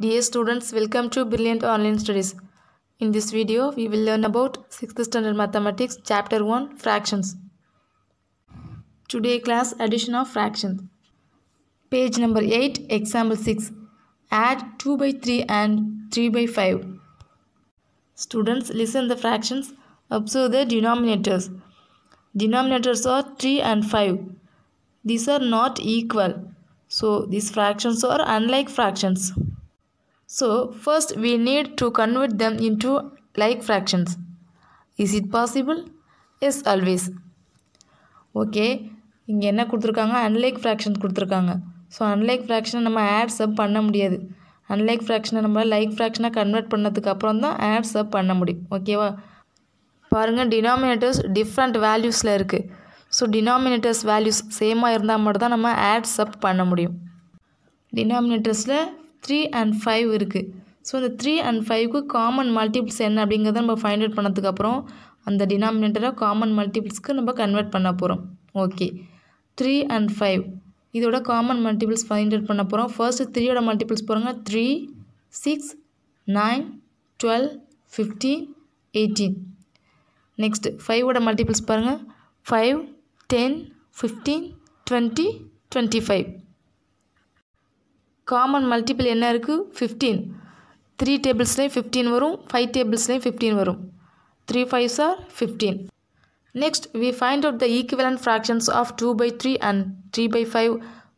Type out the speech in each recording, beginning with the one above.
Dear students, welcome to Brilliant Online Studies. In this video, we will learn about 6th Standard Mathematics Chapter 1 Fractions. Today class addition of fractions. Page number 8, example 6. Add 2 by 3 and 3 by 5. Students, listen the fractions. Observe the denominators. Denominators are 3 and 5. These are not equal. So, these fractions are unlike fractions. So first we need to convert them into like fractions. Is it possible? Yes always. Okay. இங்கே என்ன கொடுத்துருக்காங்க unlike fractions கொடுத்துருக்காங்க so unlike ஃப்ராக்ஷனை நம்ம add sub பண்ண முடியாது unlike ஃப்ராக்ஷனை நம்ம like fraction கன்வெர்ட் பண்ணதுக்கு அப்புறம் தான் ஆட் சப் பண்ண முடியும் ஓகேவா பாருங்கள் பாருங்க, டிஃப்ரெண்ட் வேல்யூஸில் இருக்குது ஸோ So வேல்யூஸ் சேமாக இருந்தால் மட்டும் மடுதான் நம்ம ஆட் sub பண்ண முடியும் denominatorsல த்ரீ அண்ட் ஃபைவ் இருக்குது ஸோ இந்த த்ரீ அண்ட் ஃபைவ்க்கு காமன் மல்டிபிள்ஸ் என்ன அப்படிங்கிறத நம்ம ஃபைண்ட் அவுட் பண்ணதுக்கப்புறம் அந்த டினாமினேட்டரை காமன் மல்டிபிள்ஸ்க்கு நம்ம கன்வெர்ட் பண்ண போகிறோம் ஓகே த்ரீ அண்ட் ஃபைவ் இதோட காமன் மல்டிபிள்ஸ் ஃபைண்ட் அவுட் பண்ண போகிறோம் ஃபர்ஸ்ட்டு த்ரீயோட மல்டிபிள்ஸ் பாருங்கள் three six nine twelve fifteen eighteen next ஃபைவோட மல்டிபிள்ஸ் பாருங்கள் five ten fifteen twenty twenty five common multiple என்ன இருக்குது ஃபிஃப்டீன் த்ரீ டேபிள்ஸ்லேயும் ஃபிஃப்டீன் வரும் ஃபைவ் டேபிள்ஸ்லேயும் ஃபிஃப்டீன் வரும் three five are fifteen next we find out the equivalent fractions of two by three and three by five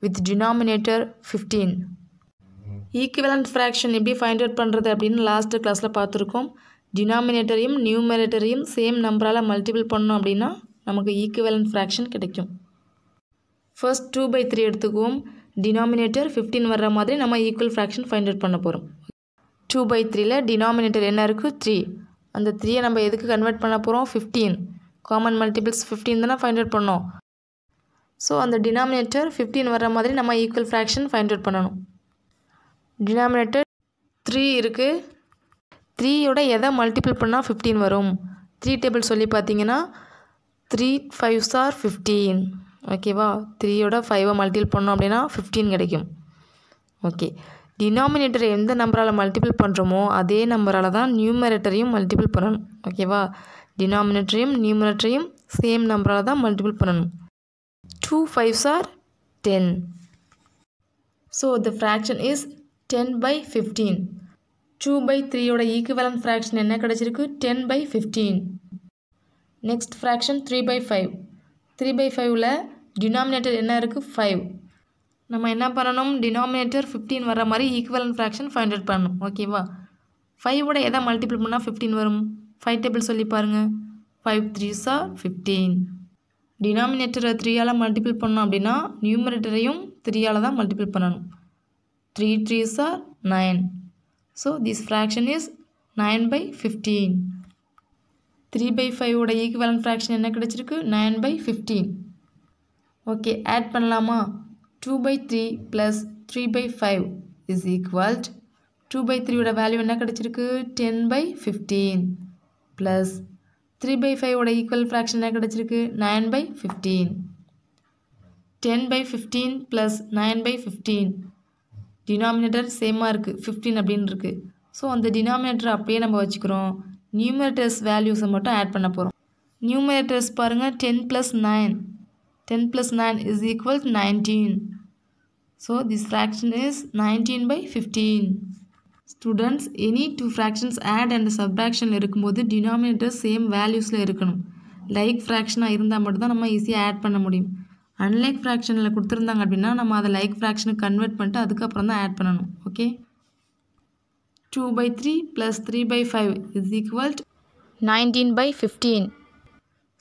with denominator fifteen ஈக்குவலன் fraction எப்படி find out பண்ணுறது அப்படின்னு last கிளாஸில் பார்த்துருக்கோம் டினாமினேட்டரையும் நியூமரேட்டரையும் same நம்பரால் multiple பண்ணோம் அப்படின்னா நமக்கு ஈக்குவலன் ஃப்ராக்ஷன் கிடைக்கும் ஃபர்ஸ்ட் டூ பை த்ரீ எடுத்துக்குவோம் டினாமினேட்டர் ஃபிஃப்டின் வர்ற மாதிரி நம்ம ஈக்குவல் fraction find out பண்ண போகிறோம் டூ பை த்ரீயில் டினாமினேட்டர் என்ன இருக்குது த்ரீ அந்த த்ரீயை நம்ம எதுக்கு கன்வெர்ட் பண்ண போகிறோம் ஃபிஃப்டீன் காமன் மல்டிபிள்ஸ் ஃபிஃப்டீன் தானே ஃபைண்ட் அவுட் பண்ணோம் ஸோ அந்த டினாமினேட்டர் ஃபிஃப்டீன் வர்ற மாதிரி நம்ம ஈக்குவல் ஃப்ராக்ஷன் ஃபைண்ட் அவுட் பண்ணணும் டினாமினேட்டர் த்ரீ இருக்குது த்ரீயோட எதை மல்டிபிள் பண்ணால் ஃபிஃப்டீன் வரும் த்ரீ டேபிள் சொல்லி பார்த்தீங்கன்னா த்ரீ ஃபைவ் ஸ்டார் ஃபிஃப்டீன் ஓகேவா த்ரீயோட ஃபைவை மல்டிபிள் பண்ணோம் அப்படின்னா ஃபிஃப்டீன் கிடைக்கும் ஓகே டினாமினேட்டரை எந்த நம்பரால் மல்டிபிள் பண்ணுறோமோ அதே நம்பரால் தான் நியூமரேட்டரையும் மல்டிபிள் பண்ணணும் ஓகேவா டினாமினேட்டரையும் நியூமரேட்டரையும் சேம் நம்பரால் தான் மல்டிபிள் பண்ணணும் two fives are ten so the fraction is ten by fifteen two by த்ரீயோட ஈக்குவலன் ஃப்ராக்ஷன் என்ன கிடச்சிருக்கு ten by fifteen next fraction three by five three by ஃபைவ்ல டினாமினேட்டர் என்ன இருக்குது ஃபைவ் நம்ம என்ன பண்ணணும் டினாமினேட்டர் ஃபிஃப்டீன் வர மாதிரி ஈக்குவலன் ஃப்ராக்ஷன் ஃபைவ் ஹண்ட்ரட் பண்ணணும் ஓகேவா ஃபைவோட எதை மல்டிபிள் பண்ணால் ஃபிஃப்டீன் வரும் ஃபைவ் டேபிள் சொல்லி பாருங்கள் ஃபைவ் த்ரீ சார் ஃபிஃப்டீன் டினாமினேட்டரை த்ரீயால் மல்டிபிள் பண்ணோம் அப்படின்னா நியூமரேட்டரையும் த்ரீயால் தான் மல்டிபிள் பண்ணணும் three three are nine so this fraction is nine by fifteen three by ஃபைவோட ஈக்குவலன் ஃப்ராக்ஷன் என்ன கிடச்சிருக்கு nine by fifteen okay add பண்ணலாமா two by three plus three by five is equal to two by த்ரீயோட value என்ன கிடச்சிருக்கு ten by fifteen plus three by ஃபைவோட equal fraction என்ன கிடச்சிருக்கு nine by fifteen ten by fifteen plus nine by fifteen denominator சேமாக இருக்குது fifteen அப்படின்னு இருக்குது ஸோ அந்த டினாமினேட்டர் அப்படியே நம்ம வச்சுக்கிறோம் நியூமரேட்டர்ஸ் வேல்யூஸை மட்டும் ஆட் பண்ண போகிறோம் நியூமரேட்டர்ஸ் பாருங்கள் ten plus nine ten plus nine is equal nineteen so this fraction is nineteen by fifteen students any two fractions add and சப்ராக்ஷனில் இருக்கும்போது டினாமினேட்டர் சேம் வேல்யூஸில் இருக்கணும் லைக் ஃப்ராக்ஷனாக இருந்தால் மட்டும்தான் நம்ம ஈஸியாக ஆட் பண்ண முடியும் அன்லைக் ஃப்ராக்ஷனில் கொடுத்துருந்தாங்க அப்படின்னா நம்ம அதை லைக் ஃப்ராக்ஷனுக்கு கன்வெர்ட் பண்ணிட்டு அதுக்கப்புறம் தான் ஆட் பண்ணணும் okay 2 by 3 plus 3 by 5 is equal to 19 by 15.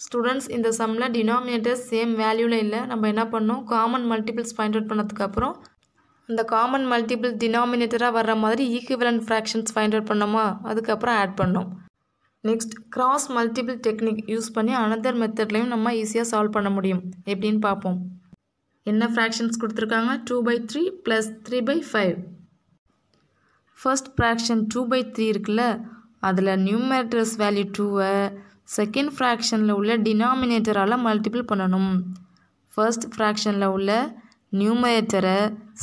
Students இந்த சம்மில் டினாமினேட்டர்ஸ் சேம் வேல்யூவில் இல்லை நம்ம என்ன பண்ணோம் காமன் மல்டிபிள்ஸ் ஃபைண்ட் அவுட் பண்ணதுக்கப்புறம் அந்த காமன் மல்டிபிள் டினாமினேட்டராக வர்ற மாதிரி ஈக்குவலன்ட் ஃப்ராக்ஷன்ஸ் ஃபைண்ட் அவுட் பண்ணோமா அதுக்கப்புறம் ஆட் பண்ணோம் next cross multiple technique use பண்ணி அனதர் மெத்தட்லையும் நம்ம ஈஸியாக சால்வ் பண்ண முடியும் எப்படின்னு பார்ப்போம் என்ன ஃப்ராக்ஷன்ஸ் கொடுத்துருக்காங்க two by three plus three by five first fraction two by three இருக்கில் அதில் numerator's வேல்யூ டூவை செகண்ட் fractionல உள்ள டினாமினேட்டரால் மல்டிபிள் பண்ணணும் ஃபர்ஸ்ட் ஃப்ராக்ஷனில் உள்ள numerator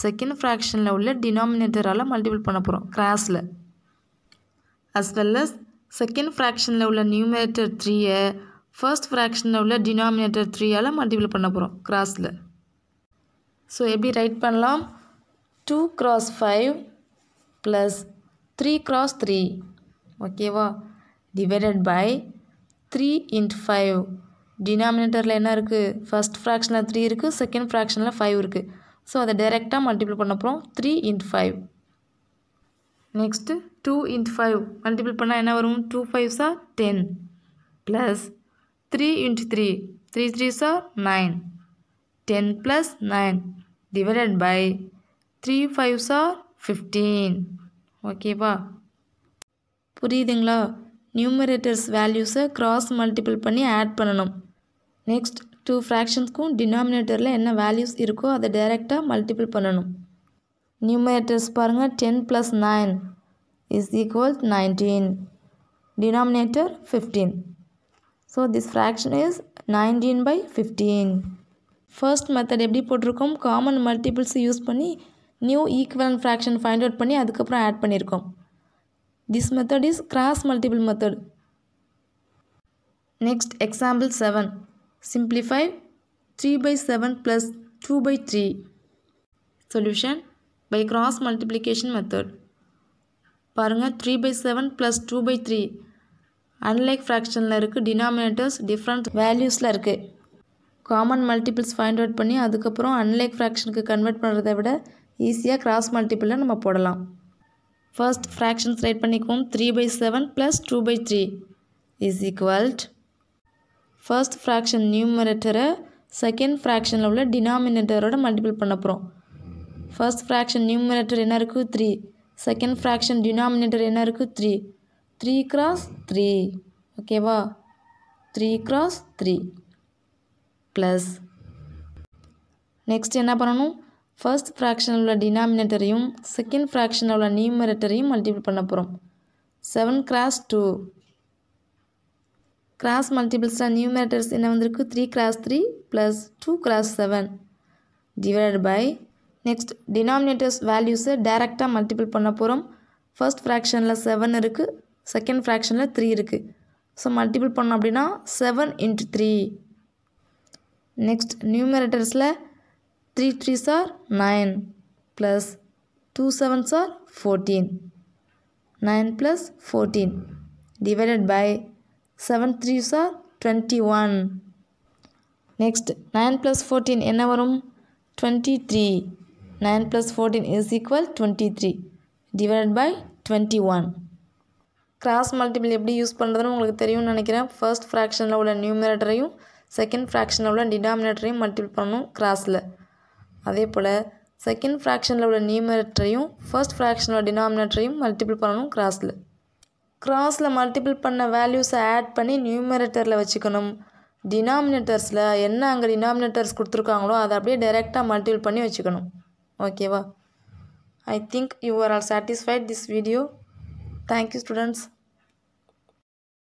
செகண்ட் fractionல உள்ள டினாமினேட்டரால் மல்டிபிள் multiple போகிறோம் crassல அஸ் well as செகண்ட் fractionல உள்ள numerator த்ரீயை ஃபர்ஸ்ட் ஃப்ராக்ஷனில் உள்ள டினாமினேட்டர் த்ரீயால் மல்டிபிள் multiple போகிறோம் crassல ஸோ எப்படி ரைட் பண்ணலாம் two cross five plus three cross three ஓகேவா divided by three into five டினாமினேட்டரில் என்ன இருக்குது ஃபஸ்ட் ஃப்ராக்ஷனில் த்ரீ இருக்குது செகண்ட் ஃப்ராக்ஷனில் ஃபைவ் இருக்குது ஸோ அதை டைரெக்டாக மல்டிபிள் பண்ண போகிறோம் three into five next two into five multiple பண்ணால் என்ன வரும் டூ ஃபைவ்ஸா ten plus three into three three த்ரீஸா nine ten plus nine divided by three ஃபைவ்ஸா ஃபிஃப்டீன் ஓகேவா புரியுதுங்களா நியூமரேட்டர்ஸ் வேல்யூஸை க்ராஸ் மல்டிபிள் பண்ணி ஆட் பண்ணணும் நெக்ஸ்ட் டூ ஃப்ராக்ஷன்ஸ்க்கும் டினாமினேட்டரில் என்ன வேல்யூஸ் இருக்கோ அதை டைரெக்டாக மல்டிபிள் பண்ணணும் நியூமரேட்டர்ஸ் பாருங்கள் ten plus nine is equal nineteen denominator fifteen so this fraction is nineteen by fifteen first method எப்படி போட்டிருக்கோம் காமன் மல்டிபிள்ஸ் யூஸ் பண்ணி new equivalent fraction find out பண்ணி அதுக்கப்புறம் ஆட் பண்ணியிருக்கோம் this method is cross multiple method next example seven simplify three by seven plus two by three solution by cross multiplication method பாருங்கள் three by seven plus two by three unlike ஃப்ராக்ஷனில் இருக்குது denominators different வேல்யூஸில் இருக்குது common multiples find out பண்ணி அதுக்கப்புறம் unlike ஃப்ராக்ஷனுக்கு convert பண்ணுறதை விட ஈஸியாக cross மல்டிப்பிளில் நம்ம போடலாம் ஃபர்ஸ்ட் ஃப்ராக்ஷன்ஸ் ரைட் பண்ணிக்குவோம் three by seven plus two by three is equal to first fraction நியூமரேட்டரை செகண்ட் ஃப்ராக்ஷனில் உள்ள டினாமினேட்டரோட மல்டிபிள் பண்ண போகிறோம் ஃபர்ஸ்ட் ஃப்ராக்ஷன் நியூமரேட்டர் என்ன இருக்குது த்ரீ செகண்ட் ஃப்ராக்ஷன் டினாமினேட்டர் என்ன இருக்குது த்ரீ த்ரீ கிராஸ் த்ரீ ஓகேவா three cross three plus next என்ன பண்ணணும் ஃபர்ஸ்ட் ஃப்ராக்ஷனில் உள்ள டினாமினேட்டரையும் செகண்ட் fraction உள்ள நியூமரேட்டரையும் மல்டிபிள் பண்ண போகிறோம் செவன் 2 டூ multiples மல்டிபிள்ஸில் numerators என்ன வந்திருக்கு three cross three plus two cross seven divided by next denominators வேல்யூஸை direct மல்டிபிள் பண்ண போகிறோம் ஃபர்ஸ்ட் ஃப்ராக்ஷனில் செவன் இருக்குது செகண்ட் ஃப்ராக்ஷனில் த்ரீ இருக்குது ஸோ மல்டிபிள் பண்ணோம் அப்படின்னா செவன் into த்ரீ நெக்ஸ்ட் numeratorsல three three are nine plus two sevens are fourteen nine plus fourteen divided by seven threes are twenty one next nine plus fourteen என்ன வரும் twenty three nine plus fourteen is equal twenty three divided by twenty one cross multiple எப்படி use பண்ணுறதுன்னு உங்களுக்கு தெரியும்னு நினைக்கிறேன் first ஃப்ராக்ஷனில் உள்ள நியூமரேட்டரையும் second ஃப்ராக்ஷனில் உள்ள டினாமினேட்டரையும் மல்டிபிள் பண்ணணும் கிராஸில் அதே போல் செகண்ட் ஃப்ராக்ஷனில் உள்ள நியூமரேட்டரையும் ஃபர்ஸ்ட் ஃப்ராக்ஷனோட டினாமினேட்டரையும் மல்டிபிள் பண்ணணும் கிராஸில் கிராஸில் மல்டிபிள் பண்ண வேல்யூஸை ஆட் பண்ணி நியூமரேட்டரில் வச்சுக்கணும் டினாமினேட்டர்ஸில் என்ன அங்கே டினாமினேட்டர்ஸ் கொடுத்துருக்காங்களோ அதை அப்படியே டைரெக்டாக மல்டிபிள் பண்ணி வச்சுக்கணும் ஓகேவா I think you are all satisfied this video thank you students